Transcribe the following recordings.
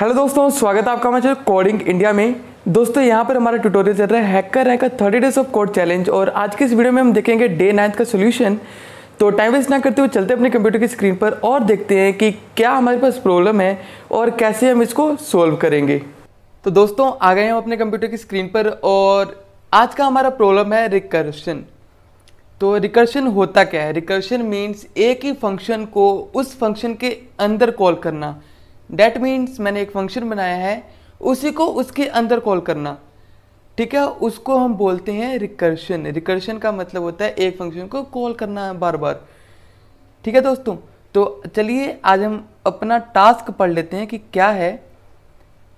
hello दोस्तों स्वागत है आपका हमारे कोडिंग इंडिया में दोस्तों यहाँ पर हमारा ट्यूटोरियल चल रहा है हैकर का thirty days of code challenge और आज के इस वीडियो में हम देखेंगे डे नाइन्थ का सोल्यूशन तो टाइम वेस्ट ना करते हुए चलते अपने कंप्यूटर की स्क्रीन पर और देखते हैं कि क्या हमारे पास प्रॉब्लम है और कैसे हम इसको सोल्व करेंगे तो दोस्तों आ गए हम अपने कंप्यूटर की स्क्रीन पर और आज का हमारा प्रॉब्लम है रिकर्शन तो रिकर्शन होता क्या है रिकर्शन मीन्स एक ही फंक्शन को उस फंक्शन के अंदर कॉल करना डैट मीन्स मैंने एक फंक्शन बनाया है उसी को उसके अंदर कॉल करना ठीक है उसको हम बोलते हैं रिकर्शन रिकर्शन का मतलब होता है एक फंक्शन को कॉल करना बार बार ठीक है दोस्तों तो चलिए आज हम अपना टास्क पढ़ लेते हैं कि क्या है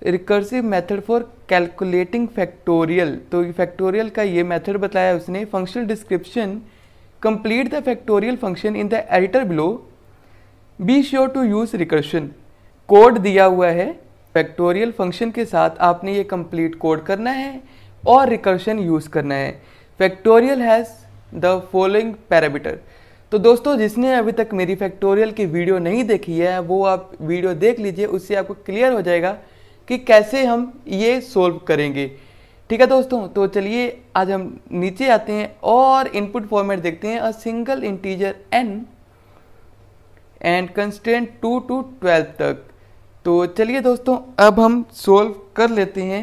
recursive method for calculating factorial तो फैक्टोरियल का ये मेथड बताया उसने functional description complete the factorial function in the editor below be sure to use recursion code दिया हुआ है फैक्टोरियल फंक्शन के साथ आपने ये कंप्लीट कोड करना है और रिकर्शन यूज़ करना है factorial has the following parameter तो दोस्तों जिसने अभी तक मेरी फैक्टोरियल की वीडियो नहीं देखी है वो आप वीडियो देख लीजिए उससे आपको क्लियर हो जाएगा कि कैसे हम ये सोल्व करेंगे ठीक है दोस्तों तो चलिए आज हम नीचे आते हैं और इनपुट फॉर्मेट देखते हैं a single integer N and constant two to twelve तक तो चलिए दोस्तों अब हम सोल्व कर लेते हैं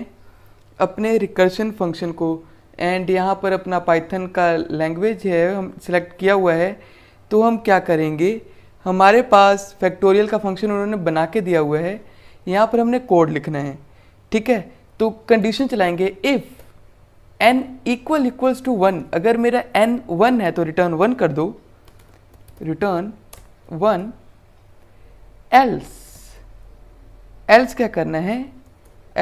अपने रिकर्शन फंक्शन को एंड यहाँ पर अपना पाइथन का लैंग्वेज है हम सिलेक्ट किया हुआ है तो हम क्या करेंगे हमारे पास फैक्टोरियल का फंक्शन उन्होंने बना के दिया हुआ है यहाँ पर हमने कोड लिखना है ठीक है तो कंडीशन चलाएंगे if N equal equals to one अगर मेरा एन वन है तो रिटर्न वन कर दो रिटर्न वन एल्स एल्स क्या करना है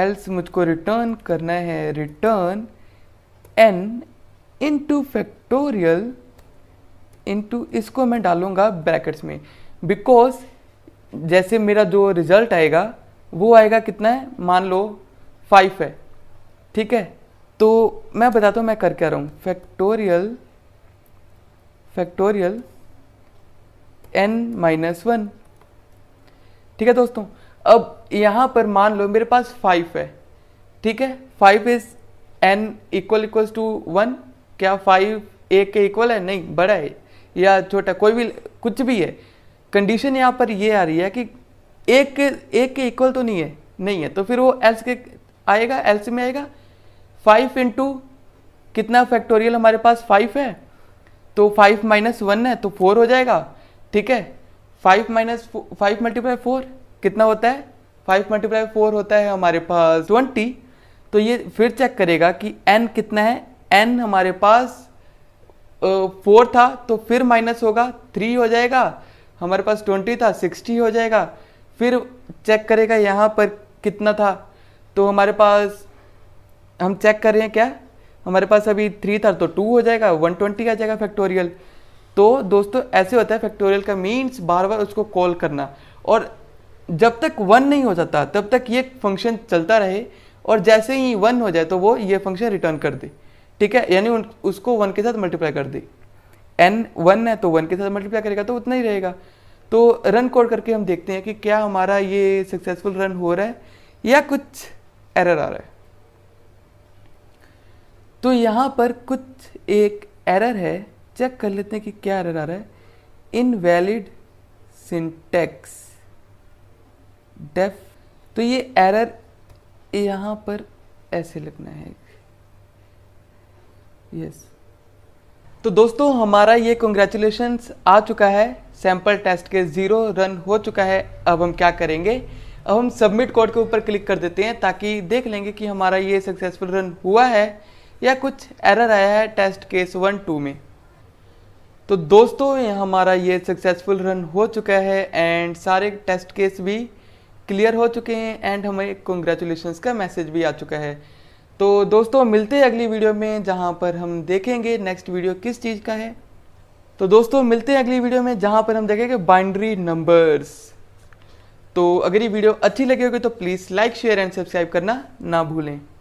एल्स मुझको रिटर्न करना है return N into factorial into इसको मैं डालूंगा ब्रैकेट्स में बिकॉज जैसे मेरा जो रिजल्ट आएगा वो आएगा कितना है मान लो फाइव है ठीक है तो मैं बताता हूँ मैं कर क्या रहा हूँ factorial factorial N minus one ठीक है दोस्तों अब यहाँ पर मान लो मेरे पास फाइव है ठीक है five is N equal equal to one क्या फाइव ए के इक्वल है नहीं बड़ा है या छोटा कोई भी कुछ भी है कंडीशन यहाँ पर ये आ रही है कि एक के एक के इक्वल तो नहीं है नहीं है तो फिर वो एल्स के आएगा एल्स में आएगा फाइव इंटू कितना फैक्टोरियल हमारे पास फाइव है तो फाइव माइनस वन है तो फोर हो जाएगा ठीक है five minus five multiply four कितना होता है फाइव मल्टीप्लाई फोर होता है हमारे पास ट्वेंटी तो ये फिर चेक करेगा कि एन कितना है एन हमारे पास फोर था तो फिर माइनस होगा थ्री हो जाएगा हमारे पास ट्वेंटी था सिक्सटी हो जाएगा फिर चेक करेगा यहाँ पर कितना था तो हमारे पास हम चेक कर रहे हैं क्या हमारे पास अभी थ्री था तो टू हो जाएगा वन ट्वेंटी आ जाएगा फैक्टोरियल तो दोस्तों ऐसे होता है फैक्टोरियल का मीन्स बार बार उसको कॉल करना और जब तक वन नहीं हो जाता तब तक ये फंक्शन चलता रहे और जैसे ही वन हो जाए तो वो ये फंक्शन रिटर्न कर दे ठीक है यानी उसको वन के साथ मल्टीप्लाई कर दे एन वन है तो वन के साथ मल्टीप्लाई करेगा तो उतना ही रहेगा तो रन कोड करके हम देखते हैं कि क्या हमारा ये सक्सेसफुल रन हो रहा है या कुछ एरर आ रहा है तो यहाँ पर कुछ एक एरर है चेक कर लेते हैं कि क्या एरर आ रहा है इनवैलिड सिंटेक्स डेफ तो ये एरर यहाँ पर ऐसे लिखना है यस तो दोस्तों हमारा ये कॉन्ग्रेचुलेशंस आ चुका है सैम्पल टेस्ट के ज़ीरो रन हो चुका है अब हम क्या करेंगे अब हम सबमिट कोड के ऊपर क्लिक कर देते हैं ताकि देख लेंगे कि हमारा ये सक्सेसफुल रन हुआ है या कुछ एरर आया है टेस्ट केस वन टू में तो दोस्तों हमारा ये सक्सेसफुल रन हो चुका है एंड सारे टेस्ट केस भी क्लियर हो चुके हैं एंड हमें कॉन्ग्रेचुलेशन का मैसेज भी आ चुका है तो दोस्तों मिलते हैं अगली वीडियो में जहाँ पर हम देखेंगे नेक्स्ट वीडियो किस चीज़ का है तो दोस्तों मिलते हैं अगली वीडियो में जहाँ पर हम देखेंगे बाइंड्री नंबर्स तो अगर ये वीडियो अच्छी लगी होगी तो please like share and subscribe करना ना भूलें